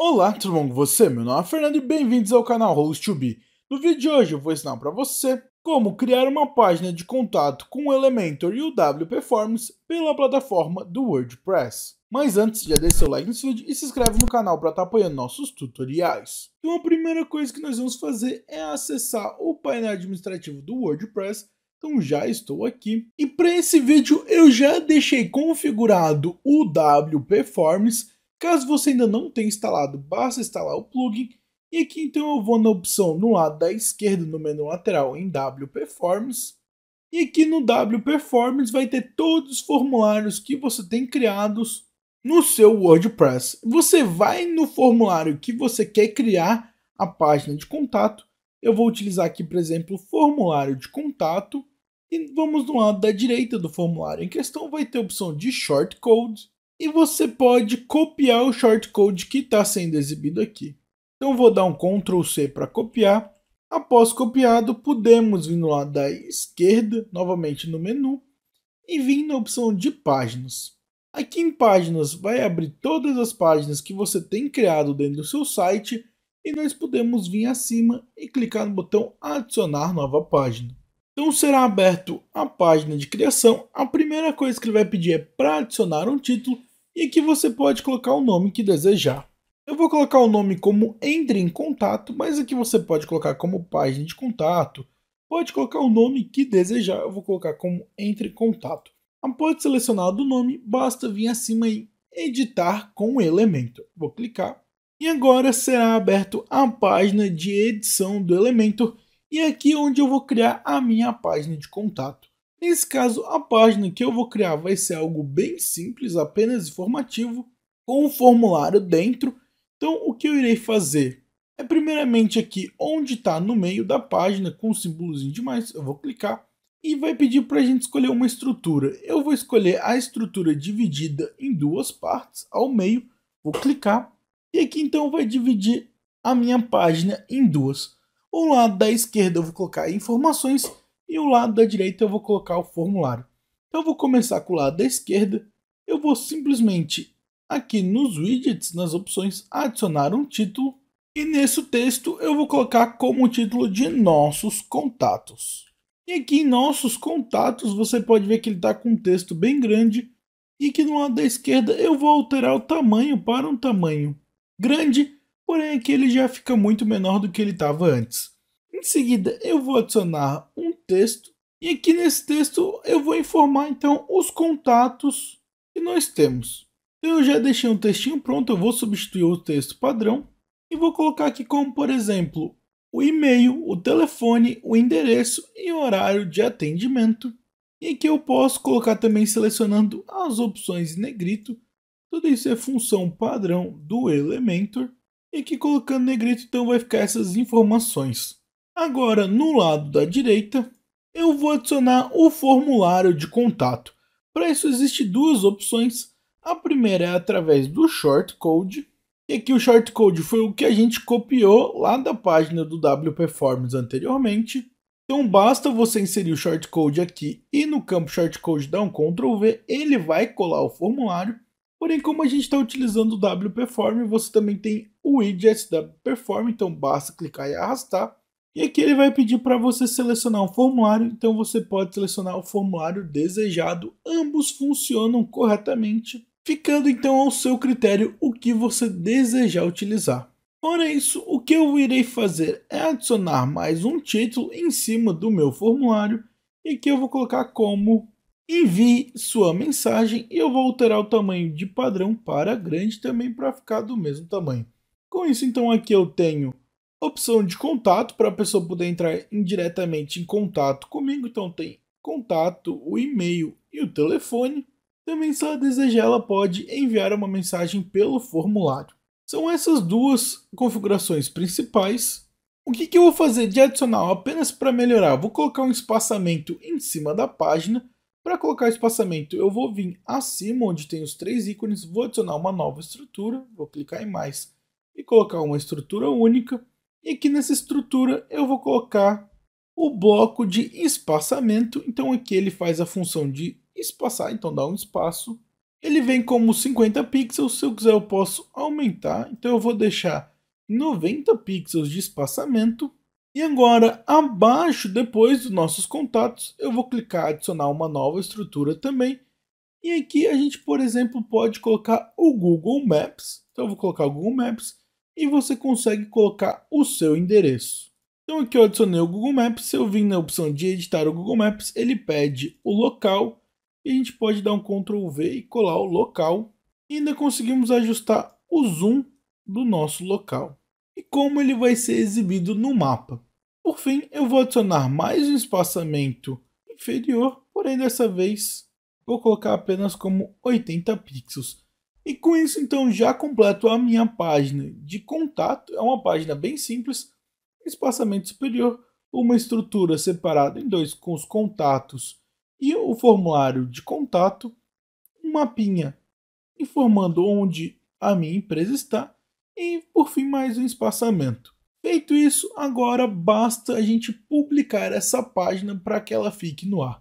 Olá, tudo bom com você? Meu nome é Fernando e bem-vindos ao canal host 2 b No vídeo de hoje eu vou ensinar para você como criar uma página de contato com o Elementor e o WPForms pela plataforma do WordPress. Mas antes, já deixa seu like nesse vídeo e se inscreve no canal para estar tá apoiando nossos tutoriais. Então a primeira coisa que nós vamos fazer é acessar o painel administrativo do WordPress então já estou aqui. E para esse vídeo eu já deixei configurado o WPForms. Caso você ainda não tenha instalado, basta instalar o plugin. E aqui então eu vou na opção no lado da esquerda, no menu lateral, em W Performance. E aqui no W Performance vai ter todos os formulários que você tem criados no seu WordPress. Você vai no formulário que você quer criar a página de contato. Eu vou utilizar aqui, por exemplo, o formulário de contato. E vamos no lado da direita do formulário em questão, vai ter a opção de shortcode e você pode copiar o shortcode que está sendo exibido aqui. Então vou dar um Ctrl C para copiar. Após copiado, podemos vir no lado da esquerda, novamente no menu, e vir na opção de páginas. Aqui em páginas vai abrir todas as páginas que você tem criado dentro do seu site e nós podemos vir acima e clicar no botão adicionar nova página. Então será aberto a página de criação. A primeira coisa que ele vai pedir é para adicionar um título e aqui você pode colocar o nome que desejar. Eu vou colocar o nome como Entre em Contato, mas aqui você pode colocar como Página de Contato, pode colocar o nome que desejar, eu vou colocar como Entre em Contato. Após selecionar o nome, basta vir acima e Editar com o elemento. Vou clicar e agora será aberto a página de edição do Elementor e é aqui onde eu vou criar a minha página de contato. Nesse caso, a página que eu vou criar vai ser algo bem simples, apenas informativo, com um formulário dentro. Então, o que eu irei fazer é primeiramente aqui onde está no meio da página com o símbolozinho de mais, eu vou clicar e vai pedir para a gente escolher uma estrutura. Eu vou escolher a estrutura dividida em duas partes ao meio, vou clicar e aqui então vai dividir a minha página em duas. O lado da esquerda eu vou colocar informações e o lado da direita eu vou colocar o formulário. Então eu vou começar com o lado da esquerda, eu vou simplesmente aqui nos widgets, nas opções adicionar um título e nesse texto eu vou colocar como título de nossos contatos. E aqui em nossos contatos você pode ver que ele está com um texto bem grande e que no lado da esquerda eu vou alterar o tamanho para um tamanho grande, porém aqui ele já fica muito menor do que ele estava antes. Em seguida, eu vou adicionar um texto e aqui nesse texto eu vou informar então os contatos que nós temos. Então, eu já deixei um textinho pronto, eu vou substituir o texto padrão e vou colocar aqui como, por exemplo, o e-mail, o telefone, o endereço e o horário de atendimento. E aqui eu posso colocar também selecionando as opções em negrito. Tudo isso é função padrão do Elementor. E aqui colocando negrito, então vai ficar essas informações. Agora, no lado da direita, eu vou adicionar o formulário de contato. Para isso, existem duas opções. A primeira é através do shortcode, e aqui o shortcode foi o que a gente copiou lá da página do W Performance anteriormente. Então basta você inserir o shortcode aqui e no campo shortcode dar um Ctrl V, ele vai colar o formulário. Porém, como a gente está utilizando o W Perform, você também tem o widget W Perform, então basta clicar e arrastar. E aqui ele vai pedir para você selecionar um formulário, então você pode selecionar o formulário desejado. Ambos funcionam corretamente, ficando então ao seu critério o que você desejar utilizar. Fora isso, o que eu irei fazer é adicionar mais um título em cima do meu formulário e que eu vou colocar como envie sua mensagem e eu vou alterar o tamanho de padrão para grande também para ficar do mesmo tamanho. Com isso, então aqui eu tenho opção de contato para a pessoa poder entrar indiretamente em contato comigo. Então tem contato, o e-mail e o telefone. Também, se ela desejar, ela pode enviar uma mensagem pelo formulário. São essas duas configurações principais. O que, que eu vou fazer de adicional apenas para melhorar? Vou colocar um espaçamento em cima da página. Para colocar espaçamento, eu vou vir acima, onde tem os três ícones, vou adicionar uma nova estrutura, vou clicar em mais e colocar uma estrutura única. E aqui nessa estrutura eu vou colocar o bloco de espaçamento. Então aqui ele faz a função de espaçar, então dá um espaço. Ele vem como 50 pixels, se eu quiser eu posso aumentar. Então eu vou deixar 90 pixels de espaçamento. E agora, abaixo, depois dos nossos contatos, eu vou clicar adicionar uma nova estrutura também. E aqui a gente, por exemplo, pode colocar o Google Maps. Então eu vou colocar o Google Maps e você consegue colocar o seu endereço. Então aqui eu adicionei o Google Maps, se eu vim na opção de editar o Google Maps, ele pede o local e a gente pode dar um Ctrl V e colar o local. E ainda conseguimos ajustar o zoom do nosso local e como ele vai ser exibido no mapa. Por fim, eu vou adicionar mais um espaçamento inferior, porém dessa vez vou colocar apenas como 80 pixels. E com isso, então, já completo a minha página de contato. É uma página bem simples, espaçamento superior, uma estrutura separada em dois com os contatos e o formulário de contato, um mapinha informando onde a minha empresa está e, por fim, mais um espaçamento. Feito isso, agora basta a gente publicar essa página para que ela fique no ar.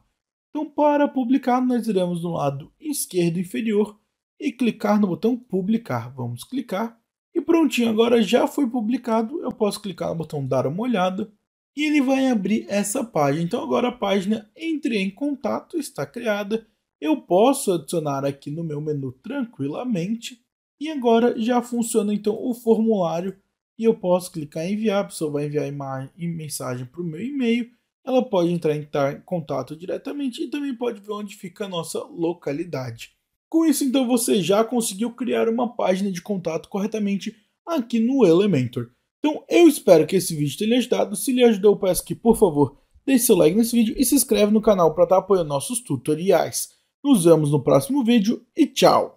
Então, para publicar, nós iremos no lado esquerdo inferior e clicar no botão publicar. Vamos clicar. E prontinho, agora já foi publicado, eu posso clicar no botão dar uma olhada e ele vai abrir essa página. Então agora a página entre em contato está criada. Eu posso adicionar aqui no meu menu tranquilamente. E agora já funciona então o formulário e eu posso clicar em enviar, a pessoa vai enviar imagem mensagem para o meu e-mail, ela pode entrar em contato diretamente e também pode ver onde fica a nossa localidade. Com isso, então, você já conseguiu criar uma página de contato corretamente aqui no Elementor. Então, eu espero que esse vídeo tenha lhe ajudado. Se lhe ajudou, peço que, por favor, deixe seu like nesse vídeo e se inscreve no canal para estar tá apoiando nossos tutoriais. Nos vemos no próximo vídeo e tchau!